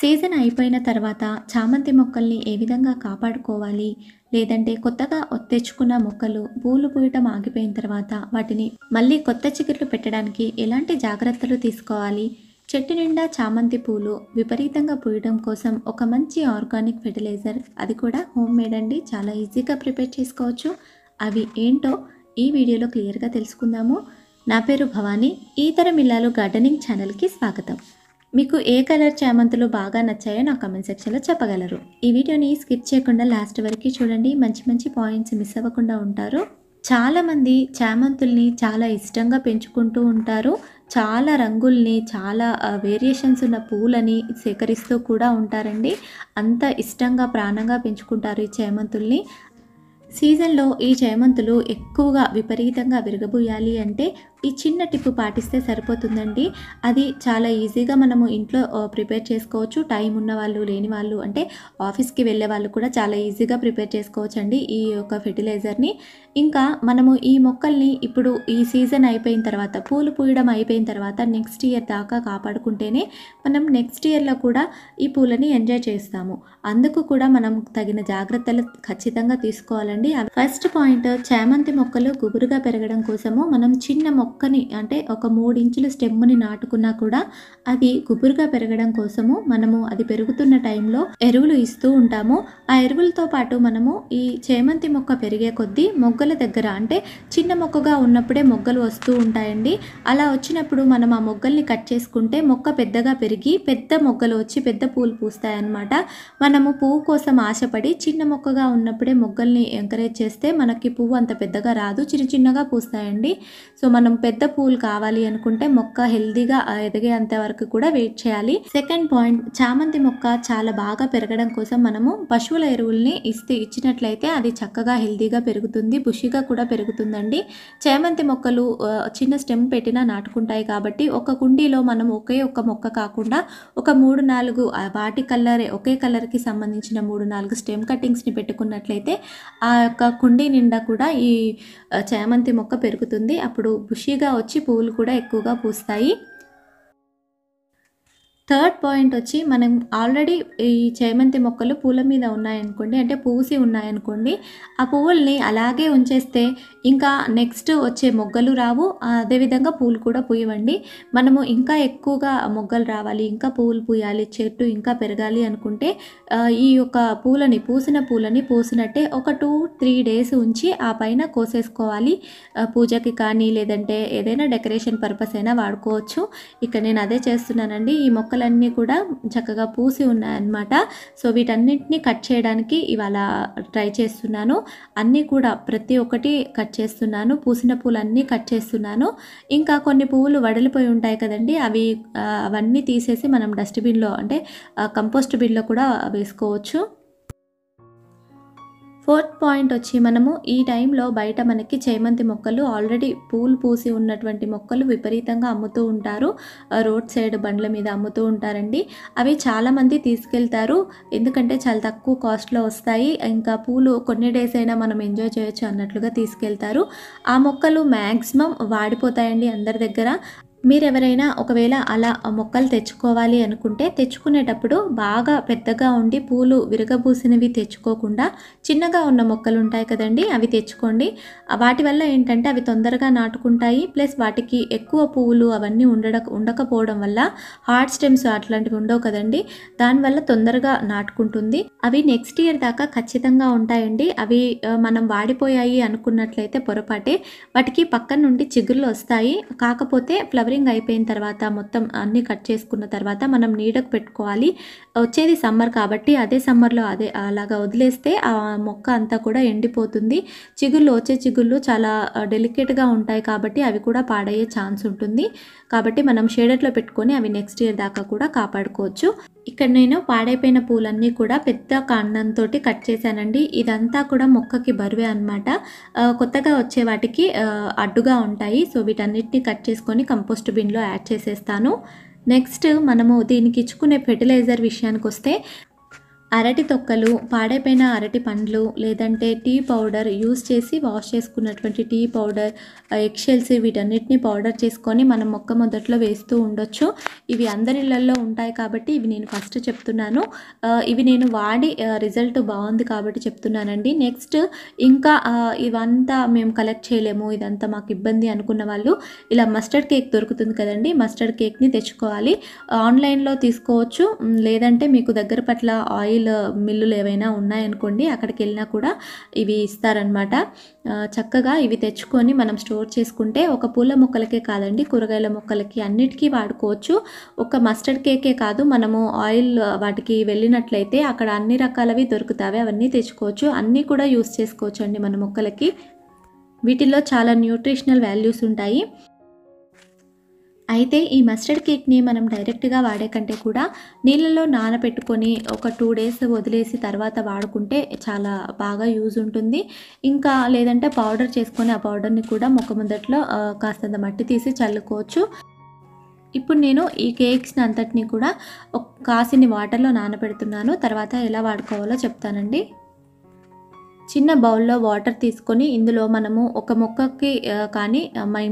season అయిపోయిన తర్వాత చామంతి మొక్కల్ని ఏ విధంగా కాపాడుకోవాలి లేదంటే కొత్తగా తెచ్చుకున్న మొక్కలు పూలు పూయటం ఆగిపోయిన తర్వాత వాటిని మళ్ళీ కొత్త చిగుర్లు పెట్టడానికి ఎలాంటి జాగ్రత్తలు తీసుకోవాలి చెట్టు నిండా చామంతి పూలు విపరీతంగా పూయడం కోసం ఒక మంచి ఆర్గానిక్ ఫెర్టిలైజర్ అది కూడా హోమ్ మేడ్ అండి చాలా ఈజీగా ప్రిపేర్ చేసుకోవచ్చు అవి ఏంటో ఈ వీడియోలో క్లియర్గా తెలుసుకుందాము నా పేరు భవానీ ఈతర మిల్లాలు గార్డెనింగ్ ఛానల్కి స్వాగతం మీకు ఏ కలర్ చామంతులు బాగా నచ్చాయో నా కమెంట్ సెక్షన్లో చెప్పగలరు ఈ వీడియోని స్కిప్ చేయకుండా లాస్ట్ వరకు చూడండి మంచి మంచి పాయింట్స్ మిస్ అవ్వకుండా ఉంటారు చాలామంది చామంతుల్ని చాలా ఇష్టంగా పెంచుకుంటూ ఉంటారు చాలా రంగుల్ని చాలా వేరియేషన్స్ ఉన్న పూలని సేకరిస్తూ కూడా ఉంటారండి అంత ఇష్టంగా ప్రాణంగా పెంచుకుంటారు ఈ చేమంతుల్ని సీజన్లో ఈ చేమంతులు ఎక్కువగా విపరీతంగా విరగబూయాలి అంటే ఈ చిన్న టిప్ పాటిస్తే సరిపోతుందండి అది చాలా ఈజీగా మనము ఇంట్లో ప్రిపేర్ చేసుకోవచ్చు టైం ఉన్న వాళ్ళు లేని వాళ్ళు అంటే ఆఫీస్కి వెళ్ళే వాళ్ళు కూడా చాలా ఈజీగా ప్రిపేర్ చేసుకోవచ్చు అండి ఈ యొక్క ఫెర్టిలైజర్ని ఇంకా మనము ఈ మొక్కల్ని ఇప్పుడు ఈ సీజన్ అయిపోయిన తర్వాత పూలు పూయడం అయిపోయిన తర్వాత నెక్స్ట్ ఇయర్ దాకా కాపాడుకుంటేనే మనం నెక్స్ట్ ఇయర్లో కూడా ఈ పూలని ఎంజాయ్ చేస్తాము అందుకు కూడా మనం తగిన జాగ్రత్తలు ఖచ్చితంగా తీసుకోవాలండి ఫస్ట్ పాయింట్ చామంతి మొక్కలు గుబురుగా పెరగడం కోసము మనం చిన్న మొక్క మొక్కని అంటే ఒక మూడించుల స్టెమ్ని నాటుకున్నా కూడా అది గుబురుగా పెరగడం కోసము మనము అది పెరుగుతున్న టైంలో ఎరువులు ఇస్తూ ఉంటాము ఆ ఎరువులతో పాటు మనము ఈ చేమంతి మొక్క పెరిగే కొద్దీ మొగ్గల దగ్గర అంటే చిన్న మొక్కగా ఉన్నప్పుడే మొగ్గలు వస్తూ ఉంటాయండి అలా వచ్చినప్పుడు మనం ఆ మొగ్గల్ని కట్ చేసుకుంటే మొక్క పెద్దగా పెరిగి పెద్ద మొగ్గలు వచ్చి పెద్ద పూలు పూస్తాయన్నమాట మనము పువ్వు కోసం ఆశపడి చిన్న మొక్కగా ఉన్నప్పుడే మొగ్గల్ని ఎంకరేజ్ చేస్తే మనకి పువ్వు అంత పెద్దగా రాదు చిన్న చిన్నగా పూస్తాయండి సో మనం పెద్ద పూలు కావాలి అనుకుంటే మొక్క హెల్దీగా ఎదిగేంత వరకు కూడా వెయిట్ చేయాలి సెకండ్ పాయింట్ చామంతి మొక్క చాలా బాగా పెరగడం కోసం మనము పశువుల ఎరువుల్ని ఇస్తే ఇచ్చినట్లయితే అది చక్కగా హెల్దీగా పెరుగుతుంది బుషిగా కూడా పెరుగుతుందండి చామంతి మొక్కలు చిన్న స్టెమ్ పెట్టినా నాటుకుంటాయి కాబట్టి ఒక కుండీలో మనం ఒకే ఒక మొక్క కాకుండా ఒక మూడు నాలుగు వాటి కలర్ ఒకే కలర్కి సంబంధించిన మూడు నాలుగు స్టెమ్ కటింగ్స్ని పెట్టుకున్నట్లయితే ఆ యొక్క కుండీ నిండా కూడా ఈ చామంతి మొక్క పెరుగుతుంది అప్పుడు బుషి బుషీగా వచ్చి పువ్వులు కూడా ఎక్కువగా పూస్తాయి థర్డ్ పాయింట్ వచ్చి మనం ఆల్రెడీ ఈ చేమంతి మొక్కలు పూల మీద ఉన్నాయనుకోండి అంటే పూసి ఉన్నాయనుకోండి ఆ పువ్వుల్ని అలాగే ఉంచేస్తే ఇంకా నెక్స్ట్ వచ్చే మొగ్గలు రావు అదేవిధంగా పూలు కూడా పూయవండి మనము ఇంకా ఎక్కువగా మొగ్గలు రావాలి ఇంకా పువ్వులు పూయాలి చెట్టు ఇంకా పెరగాలి అనుకుంటే ఈ యొక్క పూలని పూసిన పూలని పూసినట్టే ఒక టూ త్రీ డేస్ ఉంచి ఆ పైన కోసేసుకోవాలి పూజకి కానీ లేదంటే ఏదైనా డెకరేషన్ పర్పస్ అయినా వాడుకోవచ్చు ఇక్కడ నేను అదే చేస్తున్నానండి ఈ మొక్క మొక్కలన్నీ కూడా చక్కగా పూసి ఉన్నాయన్నమాట సో వీటన్నిటిని కట్ చేయడానికి ఇవాళ ట్రై చేస్తున్నాను అన్నీ కూడా ప్రతి ఒక్కటి కట్ చేస్తున్నాను పూసిన పూలన్నీ కట్ చేస్తున్నాను ఇంకా కొన్ని పువ్వులు వడలిపోయి ఉంటాయి కదండి అవి అవన్నీ తీసేసి మనం డస్ట్బిన్లో అంటే కంపోస్ట్ బిన్లో కూడా వేసుకోవచ్చు ఫోర్త్ పాయింట్ వచ్చి మనము ఈ టైంలో బయట మనకి చేమంతి మొక్కలు ఆల్రెడీ పూలు పూసి ఉన్నటువంటి మొక్కలు విపరీతంగా అమ్ముతూ ఉంటారు రోడ్ సైడ్ బండ్ల మీద అమ్ముతూ ఉంటారండి అవి చాలామంది తీసుకెళ్తారు ఎందుకంటే చాలా తక్కువ కాస్ట్లో వస్తాయి ఇంకా పూలు కొన్ని డేస్ అయినా మనం ఎంజాయ్ చేయొచ్చు అన్నట్లుగా తీసుకెళ్తారు ఆ మొక్కలు మ్యాక్సిమం వాడిపోతాయండి అందరి దగ్గర మీరెవరైనా ఒకవేళ అలా మొక్కలు తెచ్చుకోవాలి అనుకుంటే తెచ్చుకునేటప్పుడు బాగా పెద్దగా ఉండి పూలు విరగబూసినవి తెచ్చుకోకుండా చిన్నగా ఉన్న మొక్కలు ఉంటాయి కదండి అవి తెచ్చుకోండి వాటి వల్ల ఏంటంటే అవి తొందరగా నాటుకుంటాయి ప్లస్ వాటికి ఎక్కువ పువ్వులు అవన్నీ ఉండడ ఉండకపోవడం వల్ల హార్ట్ స్టెమ్స్ అట్లాంటివి ఉండవు కదండి దానివల్ల తొందరగా నాటుకుంటుంది అవి నెక్స్ట్ ఇయర్ దాకా ఖచ్చితంగా ఉంటాయండి అవి మనం వాడిపోయాయి అనుకున్నట్లయితే పొరపాటే వాటికి పక్కన నుండి చిగుర్లు వస్తాయి కాకపోతే ఫ్లవర్ కవరింగ్ అయిపోయిన తర్వాత మొత్తం అన్నీ కట్ చేసుకున్న తర్వాత మనం నీడకు పెట్టుకోవాలి వచ్చేది సమ్మర్ కాబట్టి అదే సమ్మర్లో అదే అలాగా వదిలేస్తే ఆ మొక్క అంతా కూడా ఎండిపోతుంది చిగుళ్ళు వచ్చే చిగుళ్ళు చాలా డెలికేట్గా ఉంటాయి కాబట్టి అవి కూడా పాడయ్యే ఛాన్స్ ఉంటుంది కాబట్టి మనం షేడట్లో పెట్టుకొని అవి నెక్స్ట్ ఇయర్ దాకా కూడా కాపాడుకోవచ్చు ఇక్కడ నేను పాడైపోయిన పూలన్నీ కూడా పెద్ద కాండంతో కట్ చేశానండి ఇదంతా కూడా మొక్కకి బరువే అనమాట కొత్తగా వచ్చే వాటికి అడ్డుగా ఉంటాయి సో వీటన్నిటిని కట్ చేసుకొని కంపోస్ట్ బిన్లో యాడ్ చేసేస్తాను నెక్స్ట్ మనము దీనికి ఇచ్చుకునే ఫెర్టిలైజర్ విషయానికి వస్తే అరటి తొక్కలు పాడైపోయిన అరటి పండ్లు లేదంటే టీ పౌడర్ యూస్ చేసి వాష్ చేసుకున్నటువంటి టీ పౌడర్ ఎక్షెల్స్ వీటన్నిటిని పౌడర్ చేసుకొని మనం మొక్క మొదట్లో వేస్తూ ఉండొచ్చు ఇవి అందరిళ్ళల్లో ఉంటాయి కాబట్టి ఇవి నేను ఫస్ట్ చెప్తున్నాను ఇవి నేను వాడి రిజల్ట్ బాగుంది కాబట్టి చెప్తున్నానండి నెక్స్ట్ ఇంకా ఇవంతా మేము కలెక్ట్ చేయలేము ఇదంతా మాకు ఇబ్బంది అనుకున్న వాళ్ళు ఇలా మస్టర్డ్ కేక్ దొరుకుతుంది కదండి మస్టర్డ్ కేక్ని తెచ్చుకోవాలి ఆన్లైన్లో తీసుకోవచ్చు లేదంటే మీకు దగ్గర పట్ల ఆయిల్ ఆయిల్ మిల్లులు ఏవైనా ఉన్నాయనుకోండి అక్కడికి వెళ్ళినా కూడా ఇవి ఇస్తారనమాట చక్కగా ఇవి తెచ్చుకొని మనం స్టోర్ చేసుకుంటే ఒక పూల మొక్కలకే కాదండి కూరగాయల మొక్కలకి అన్నిటికీ వాడుకోవచ్చు ఒక మస్టర్డ్ కేకే కాదు మనము ఆయిల్ వాటికి వెళ్ళినట్లయితే అక్కడ అన్ని రకాలవి దొరుకుతావి అవన్నీ తెచ్చుకోవచ్చు అన్నీ కూడా యూస్ చేసుకోవచ్చు అండి మన మొక్కలకి వీటిల్లో చాలా న్యూట్రిషనల్ వాల్యూస్ ఉంటాయి అయితే ఈ మస్టర్డ్ కేక్ని మనం డైరెక్ట్గా వాడే కంటే కూడా నీళ్ళలో నానబెట్టుకొని ఒక టూ డేస్ వదిలేసి తర్వాత వాడుకుంటే చాలా బాగా యూజ్ ఉంటుంది ఇంకా లేదంటే పౌడర్ చేసుకొని ఆ పౌడర్ని కూడా మొక్క ముందట్లో కాస్తంత మట్టి తీసి చల్లుకోవచ్చు ఇప్పుడు నేను ఈ కేక్స్ని అంతటిని కూడా కాసిని వాటర్లో నానబెడుతున్నాను తర్వాత ఎలా వాడుకోవాలో చెప్తానండి చిన్న బౌల్లో వాటర్ తీసుకొని ఇందులో మనము ఒక మొక్కకి కానీ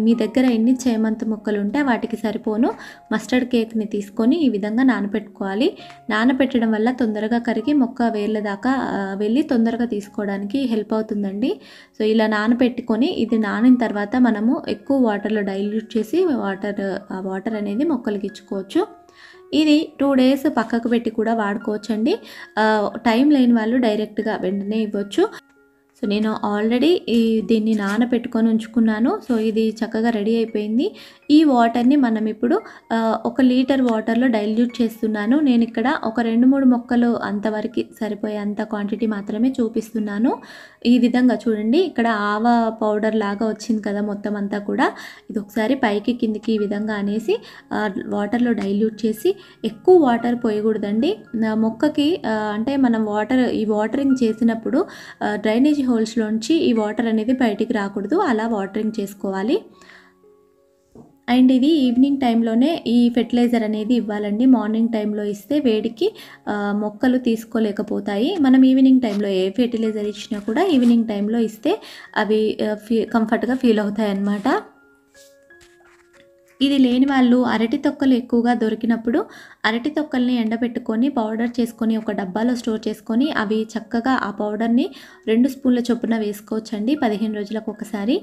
మీ దగ్గర ఎన్ని చేమంత మొక్కలు ఉంటే వాటికి సరిపోను మస్టర్డ్ కేక్ని తీసుకొని ఈ విధంగా నానబెట్టుకోవాలి నానబెట్టడం వల్ల తొందరగా కరిగి మొక్క వేళ్ళ దాకా వెళ్ళి తొందరగా తీసుకోవడానికి హెల్ప్ అవుతుందండి సో ఇలా నానబెట్టుకొని ఇది నానిన తర్వాత మనము ఎక్కువ వాటర్లో డైల్యూట్ చేసి వాటర్ ఆ వాటర్ అనేది మొక్కలకి ఇచ్చుకోవచ్చు ఇది టూ డేస్ పక్కకు పెట్టి కూడా వాడుకోవచ్చండి టైం లేని వాళ్ళు డైరెక్ట్గా వెంటనే ఇవ్వచ్చు సో నేను ఆల్రెడీ ఈ దీన్ని నానబెట్టుకొని ఉంచుకున్నాను సో ఇది చక్కగా రెడీ అయిపోయింది ఈ వాటర్ని మనం ఇప్పుడు ఒక లీటర్ వాటర్లో డైల్యూట్ చేస్తున్నాను నేను ఇక్కడ ఒక రెండు మూడు మొక్కలు అంతవరకు సరిపోయే అంత క్వాంటిటీ మాత్రమే చూపిస్తున్నాను ఈ విధంగా చూడండి ఇక్కడ ఆవ పౌడర్ లాగా వచ్చింది కదా మొత్తం అంతా కూడా ఇది ఒకసారి పైకి కిందికి ఈ విధంగా అనేసి వాటర్లో డైల్యూట్ చేసి ఎక్కువ వాటర్ పోయకూడదండి మొక్కకి అంటే మనం వాటర్ ఈ వాటరింగ్ చేసినప్పుడు డ్రైనేజ్ హోల్స్లోంచి ఈ వాటర్ అనేది బయటికి రాకూడదు అలా వాటరింగ్ చేసుకోవాలి అండ్ ఇది ఈవినింగ్ టైంలోనే ఈ ఫెర్టిలైజర్ అనేది ఇవ్వాలండి మార్నింగ్ టైంలో ఇస్తే వేడికి మొక్కలు తీసుకోలేకపోతాయి మనం ఈవినింగ్ టైంలో ఏ ఫెర్టిలైజర్ ఇచ్చినా కూడా ఈవినింగ్ టైంలో ఇస్తే అవి ఫీ కంఫర్ట్గా ఫీల్ అవుతాయి అన్నమాట ఇది లేని వాళ్ళు అరటి తొక్కలు ఎక్కువగా దొరికినప్పుడు అరటి తొక్కల్ని ఎండబెట్టుకొని పౌడర్ చేసుకొని ఒక డబ్బాలో స్టోర్ చేసుకొని అవి చక్కగా ఆ పౌడర్ని రెండు స్పూన్ల చొప్పున వేసుకోవచ్చండి పదిహేను రోజులకు ఒకసారి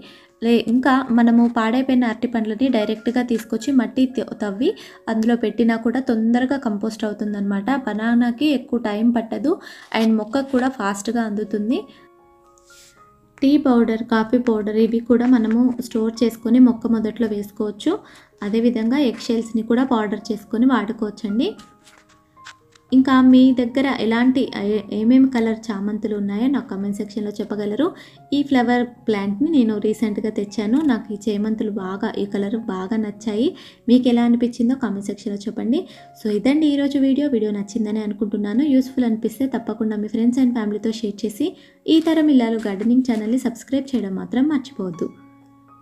లే ఇంకా మనము పాడైపోయిన అరటి పండ్లని డైరెక్ట్గా తీసుకొచ్చి మట్టి తవ్వి అందులో పెట్టినా కూడా తొందరగా కంపోస్ట్ అవుతుందన్నమాట బనానాకి ఎక్కువ టైం పట్టదు అండ్ మొక్కకు కూడా ఫాస్ట్గా అందుతుంది టీ పౌడర్ కాఫీ పౌడర్ ఇవి కూడా మనము స్టోర్ చేసుకొని మొక్క మొదట్లో వేసుకోవచ్చు అదేవిధంగా ఎగ్ షెల్స్ని కూడా పౌడర్ చేసుకొని వాడుకోవచ్చండి ఇంకా మీ దగ్గర ఎలాంటి ఏమేమి కలర్ చామంతులు ఉన్నాయో నాకు కమెంట్ సెక్షన్లో చెప్పగలరు ఈ ఫ్లవర్ ప్లాంట్ని నేను రీసెంట్గా తెచ్చాను నాకు ఈ చేమంతులు బాగా ఈ కలర్ బాగా నచ్చాయి మీకు ఎలా అనిపించిందో కామెంట్ సెక్షన్లో చెప్పండి సో ఇదండి ఈరోజు వీడియో వీడియో నచ్చిందని అనుకుంటున్నాను యూస్ఫుల్ అనిపిస్తే తప్పకుండా మీ ఫ్రెండ్స్ అండ్ ఫ్యామిలీతో షేర్ చేసి ఈ తరం ఇల్లాలు గార్డెనింగ్ ఛానల్ని సబ్స్క్రైబ్ చేయడం మాత్రం మర్చిపోవద్దు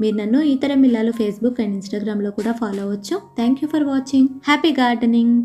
మీరు నన్ను ఈ తరం ఇల్లాలు ఫేస్బుక్ అండ్ ఇన్స్టాగ్రామ్లో కూడా ఫాలో అవ్వచ్చు thank you for watching happy gardening